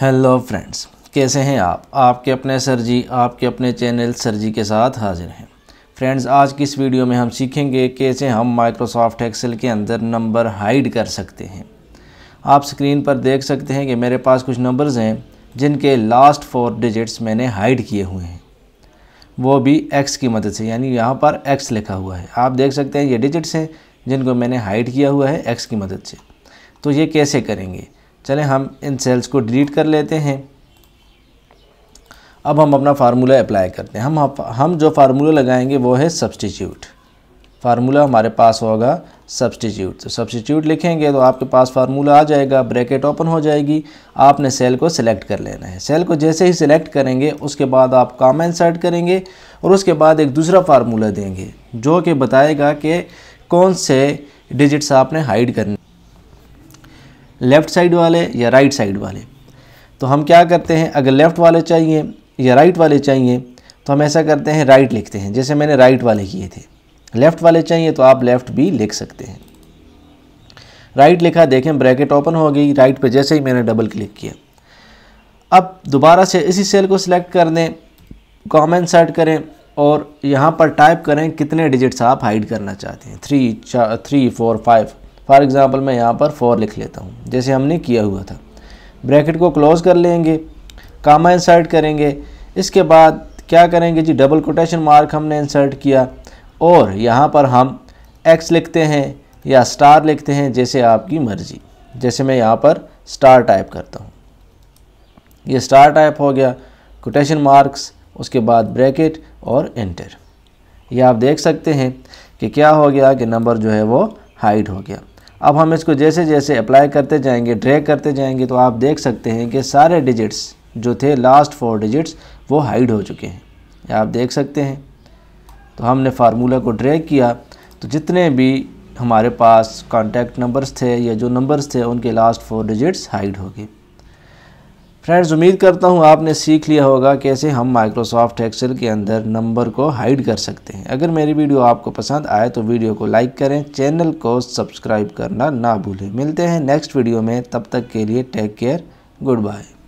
hello friends कैसे हैं आप आपके अपने सर जी आपके अपने चैनल सर जी के साथ हाजिर हैं फ्रेंड्स आज की इस वीडियो में हम सीखेंगे कैसे हम माइक्रोसॉफ्ट एक्सेल के अंदर नंबर हाइड कर सकते हैं आप स्क्रीन पर देख सकते हैं कि मेरे पास कुछ नंबर्स हैं जिनके लास्ट फोर डिजिट्स मैंने हाइड किए हुए हैं वो भी एक्स की मदद से यानी यहाँ पर एक्स लिखा हुआ है आप देख सकते हैं ये डिजिट्स हैं जिनको मैंने हाइड किया हुआ है एक्स की मदद से तो ये कैसे करेंगे चलें हम इन सेल्स को डिलीट कर लेते हैं अब हम अपना फार्मूला अप्लाई करते हैं हम हम जो फार्मूला लगाएंगे वो है सब्सटीट्यूट फार्मूला हमारे पास होगा सब्सटीट्यूट तो सब्सटीट्यूट लिखेंगे तो आपके पास फार्मूला आ जाएगा ब्रैकेट ओपन हो जाएगी आपने सेल को सिलेक्ट कर लेना है सेल को जैसे ही सिलेक्ट करेंगे उसके बाद आप काम इंसर्ट करेंगे और उसके बाद एक दूसरा फार्मूला देंगे जो कि बताएगा कि कौन से डिजिट्स आपने हाइड करने लेफ़्ट साइड वाले या राइट साइड वाले तो हम क्या करते हैं अगर लेफ़्ट वाले चाहिए या राइट वाले चाहिए तो हम ऐसा करते हैं राइट लिखते हैं जैसे मैंने राइट वाले किए थे लेफ़्ट वाले चाहिए तो आप लेफ़्ट भी लिख सकते हैं राइट लिखा देखें ब्रैकेट ओपन हो गई राइट पर जैसे ही मैंने डबल क्लिक किया अब दोबारा से इसी सेल को सिलेक्ट कर दें कॉमेंट सर्ट करें और यहाँ पर टाइप करें कितने डिजिट्स आप हाइड करना चाहते हैं थ्री चार three four five for example मैं यहाँ पर फोर लिख लेता हूँ जैसे हमने किया हुआ था ब्रैकेट को क्लोज कर लेंगे कामा इंसर्ट करेंगे इसके बाद क्या करेंगे जी डबल कोटेशन मार्क हमने इंसर्ट किया और यहाँ पर हम एक्स लिखते हैं या स्टार लिखते हैं जैसे आपकी मर्ज़ी जैसे मैं यहाँ पर स्टार टाइप करता हूँ ये स्टार टाइप हो गया कोटेशन मार्क्स उसके बाद ब्रैकेट और एंटर ये आप देख सकते हैं कि क्या हो गया कि नंबर जो है वो हाइड हो गया अब हम इसको जैसे जैसे अप्लाई करते जाएंगे ड्रैग करते जाएंगे तो आप देख सकते हैं कि सारे डिजिट्स जो थे लास्ट फोर डिजिट्स वो हाइड हो चुके हैं आप देख सकते हैं तो हमने फार्मूला को ड्रैग किया तो जितने भी हमारे पास कॉन्टैक्ट नंबर्स थे या जो नंबर्स थे उनके लास्ट फोर डिजिट्स हाइड हो गए फ्रेंड्स उम्मीद करता हूँ आपने सीख लिया होगा कैसे हम माइक्रोसॉफ्ट एक्सेल के अंदर नंबर को हाइड कर सकते हैं अगर मेरी वीडियो आपको पसंद आए तो वीडियो को लाइक करें चैनल को सब्सक्राइब करना ना भूलें मिलते हैं नेक्स्ट वीडियो में तब तक के लिए टेक केयर गुड बाय